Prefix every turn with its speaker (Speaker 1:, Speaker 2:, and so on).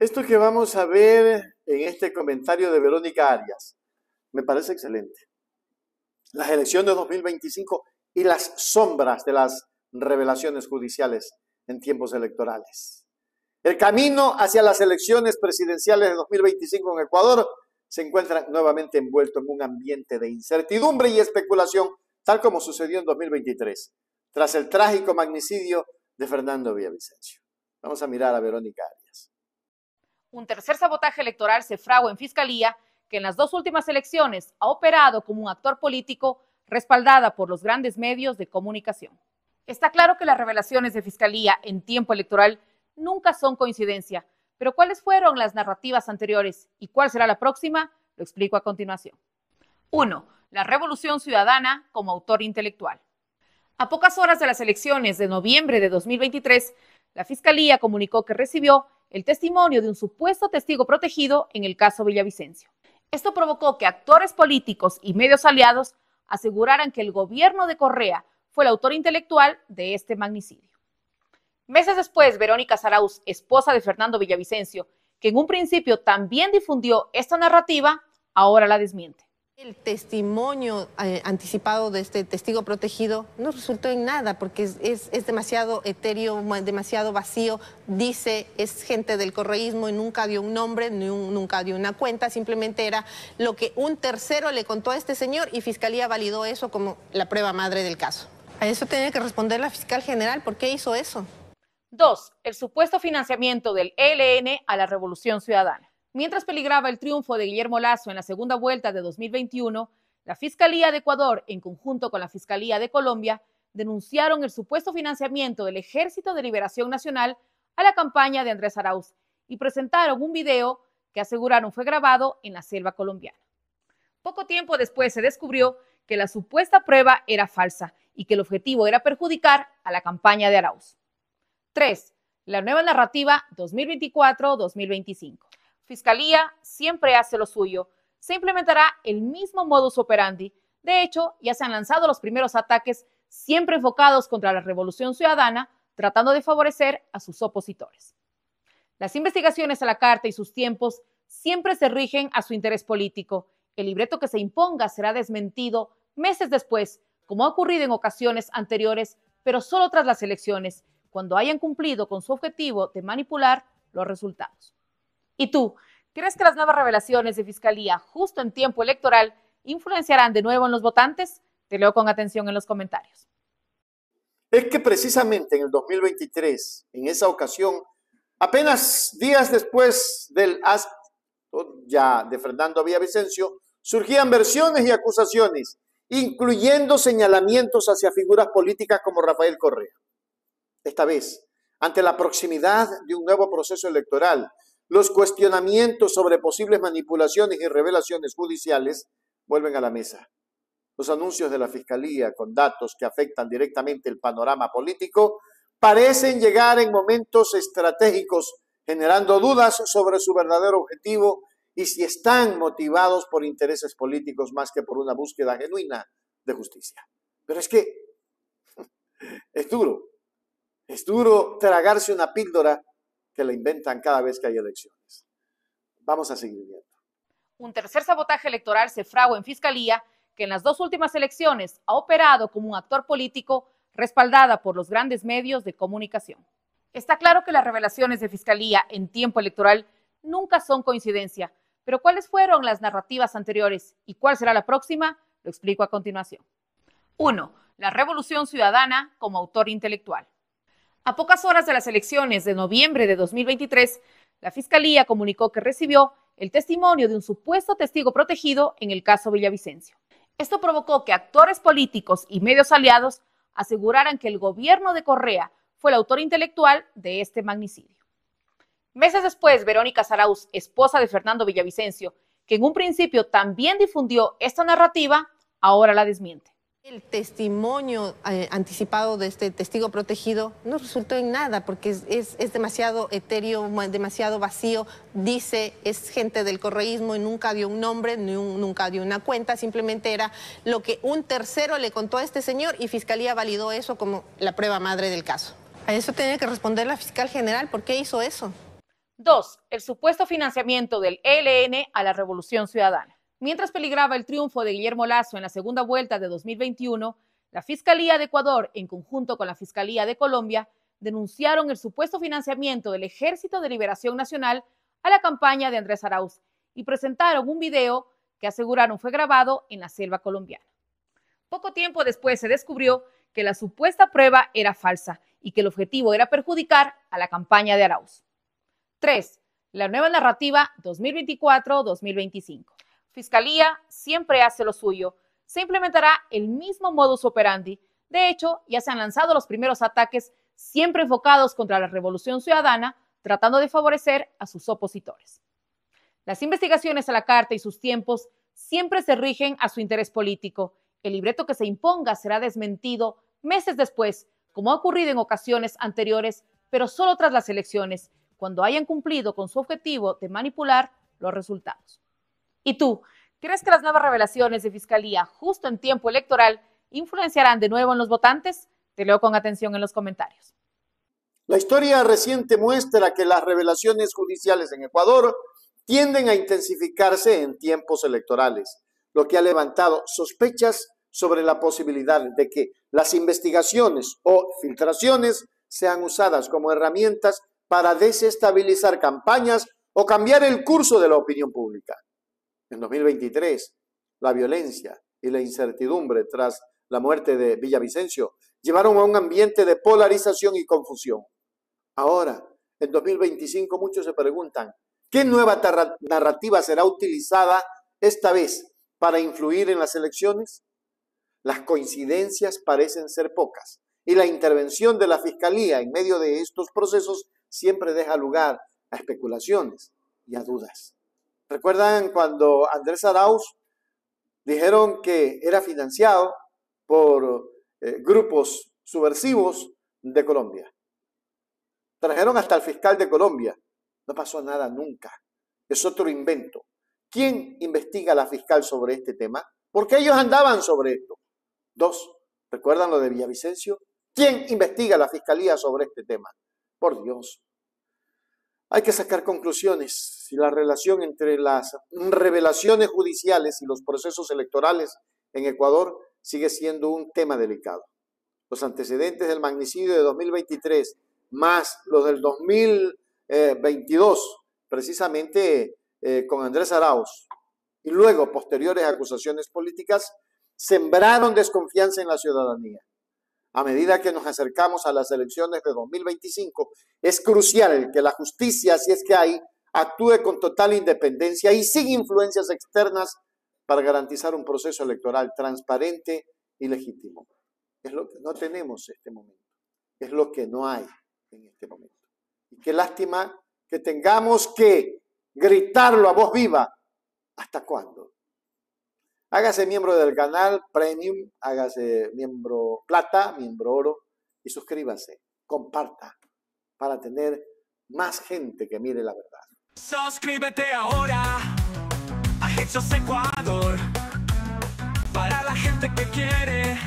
Speaker 1: Esto que vamos a ver en este comentario de Verónica Arias me parece excelente. Las elecciones de 2025 y las sombras de las revelaciones judiciales en tiempos electorales. El camino hacia las elecciones presidenciales de 2025 en Ecuador se encuentra nuevamente envuelto en un ambiente de incertidumbre y especulación, tal como sucedió en 2023, tras el trágico magnicidio de Fernando Villavicencio. Vamos a mirar a Verónica Arias
Speaker 2: un tercer sabotaje electoral se fragua en Fiscalía, que en las dos últimas elecciones ha operado como un actor político respaldada por los grandes medios de comunicación. Está claro que las revelaciones de Fiscalía en tiempo electoral nunca son coincidencia, pero ¿cuáles fueron las narrativas anteriores y cuál será la próxima? Lo explico a continuación. 1. La Revolución Ciudadana como autor intelectual. A pocas horas de las elecciones de noviembre de 2023, la Fiscalía comunicó que recibió el testimonio de un supuesto testigo protegido en el caso Villavicencio. Esto provocó que actores políticos y medios aliados aseguraran que el gobierno de Correa fue el autor intelectual de este magnicidio. Meses después, Verónica Saraus, esposa de Fernando Villavicencio, que en un principio también difundió esta narrativa, ahora la desmiente.
Speaker 3: El testimonio eh, anticipado de este testigo protegido no resultó en nada porque es, demasiado etéreo, demasiado vacío. Dice, es gente del correísmo y nunca dio un nombre, nunca dio una cuenta. Simplemente era lo que un tercero le contó a este señor y Fiscalía validó eso como la prueba madre del caso. A eso tiene que responder la fiscal general. ¿Por qué hizo eso?
Speaker 2: Dos, el supuesto financiamiento del ELN a la Revolución Ciudadana. Mientras peligraba el triunfo de Guillermo Lazo en la segunda vuelta de 2021, la Fiscalía de Ecuador, en conjunto con la Fiscalía de Colombia, denunciaron el supuesto financiamiento del Ejército de Liberación Nacional a la campaña de Andrés Arauz y presentaron un video que aseguraron fue grabado en la selva colombiana. Poco tiempo después se descubrió que la supuesta prueba era falsa y que el objetivo era perjudicar a la campaña de Arauz. 3. La nueva narrativa 2024-2025. Fiscalía siempre hace lo suyo. Se implementará el mismo modus operandi. De hecho, ya se han lanzado los primeros ataques siempre enfocados contra la Revolución Ciudadana, tratando de favorecer a sus opositores. Las investigaciones a la carta y sus tiempos siempre se rigen a su interés político. El libreto que se imponga será desmentido meses después, como ha ocurrido en ocasiones anteriores, pero solo tras las elecciones, cuando hayan cumplido con su objetivo de manipular los resultados. ¿Y tú? ¿Crees que las nuevas revelaciones de Fiscalía justo en tiempo electoral influenciarán de nuevo en los votantes? Te leo con atención en los comentarios.
Speaker 1: Es que precisamente en el 2023, en esa ocasión, apenas días después del ya de Fernando Villavicencio, surgían versiones y acusaciones, incluyendo señalamientos hacia figuras políticas como Rafael Correa. Esta vez, ante la proximidad de un nuevo proceso electoral los cuestionamientos sobre posibles manipulaciones y revelaciones judiciales vuelven a la mesa. Los anuncios de la Fiscalía con datos que afectan directamente el panorama político parecen llegar en momentos estratégicos, generando dudas sobre su verdadero objetivo y si están motivados por intereses políticos más que por una búsqueda genuina de justicia. Pero es que es duro, es duro tragarse una píldora que la inventan cada vez que hay elecciones. Vamos a seguir viendo.
Speaker 2: Un tercer sabotaje electoral se fragua en Fiscalía, que en las dos últimas elecciones ha operado como un actor político respaldada por los grandes medios de comunicación. Está claro que las revelaciones de Fiscalía en tiempo electoral nunca son coincidencia, pero ¿cuáles fueron las narrativas anteriores y cuál será la próxima? Lo explico a continuación. 1. La Revolución Ciudadana como autor intelectual. A pocas horas de las elecciones de noviembre de 2023, la Fiscalía comunicó que recibió el testimonio de un supuesto testigo protegido en el caso Villavicencio. Esto provocó que actores políticos y medios aliados aseguraran que el gobierno de Correa fue el autor intelectual de este magnicidio. Meses después, Verónica Saraus, esposa de Fernando Villavicencio, que en un principio también difundió esta
Speaker 3: narrativa, ahora la desmiente. El testimonio eh, anticipado de este testigo protegido no resultó en nada porque es, demasiado etéreo, demasiado vacío. Dice, es gente del correísmo y nunca dio un nombre, nunca dio una cuenta. Simplemente era lo que un tercero le contó a este señor y Fiscalía validó eso como la prueba madre del caso. A eso tiene que responder la fiscal general. ¿Por qué hizo eso? Dos,
Speaker 2: el supuesto financiamiento del ELN a la Revolución Ciudadana. Mientras peligraba el triunfo de Guillermo Lazo en la segunda vuelta de 2021, la Fiscalía de Ecuador, en conjunto con la Fiscalía de Colombia, denunciaron el supuesto financiamiento del Ejército de Liberación Nacional a la campaña de Andrés Arauz y presentaron un video que aseguraron fue grabado en la selva colombiana. Poco tiempo después se descubrió que la supuesta prueba era falsa y que el objetivo era perjudicar a la campaña de Arauz. 3. La nueva narrativa 2024-2025. Fiscalía siempre hace lo suyo. Se implementará el mismo modus operandi. De hecho, ya se han lanzado los primeros ataques siempre enfocados contra la Revolución Ciudadana, tratando de favorecer a sus opositores. Las investigaciones a la carta y sus tiempos siempre se rigen a su interés político. El libreto que se imponga será desmentido meses después, como ha ocurrido en ocasiones anteriores, pero solo tras las elecciones, cuando hayan cumplido con su objetivo de manipular los resultados. ¿Y tú? ¿Crees que las nuevas revelaciones de Fiscalía justo en tiempo electoral influenciarán de nuevo en los votantes? Te leo con atención en los comentarios.
Speaker 1: La historia reciente muestra que las revelaciones judiciales en Ecuador tienden a intensificarse en tiempos electorales, lo que ha levantado sospechas sobre la posibilidad de que las investigaciones o filtraciones sean usadas como herramientas para desestabilizar campañas o cambiar el curso de la opinión pública en 2023, la violencia y la incertidumbre tras la muerte de Villavicencio llevaron a un ambiente de polarización y confusión. Ahora, en 2025, muchos se preguntan, ¿qué nueva narrativa será utilizada esta vez para influir en las elecciones? Las coincidencias parecen ser pocas y la intervención de la Fiscalía en medio de estos procesos siempre deja lugar a especulaciones y a dudas. ¿Recuerdan cuando Andrés Arauz dijeron que era financiado por eh, grupos subversivos de Colombia? Trajeron hasta el fiscal de Colombia. No pasó nada nunca. Es otro invento. ¿Quién investiga la fiscal sobre este tema? Porque ellos andaban sobre esto. Dos, ¿recuerdan lo de Villavicencio? ¿Quién investiga la fiscalía sobre este tema? Por Dios, hay que sacar conclusiones si la relación entre las revelaciones judiciales y los procesos electorales en Ecuador sigue siendo un tema delicado. Los antecedentes del magnicidio de 2023 más los del 2022, precisamente eh, con Andrés Arauz, y luego posteriores acusaciones políticas, sembraron desconfianza en la ciudadanía a medida que nos acercamos a las elecciones de 2025, es crucial que la justicia, si es que hay, actúe con total independencia y sin influencias externas para garantizar un proceso electoral transparente y legítimo. Es lo que no tenemos en este momento, es lo que no hay en este momento. Y qué lástima que tengamos que gritarlo a voz viva. ¿Hasta cuándo? Hágase miembro del canal Premium, hágase miembro plata, miembro oro y suscríbase, comparta para tener más gente que mire la verdad.
Speaker 2: Suscríbete ahora a Ecuador para la gente que quiere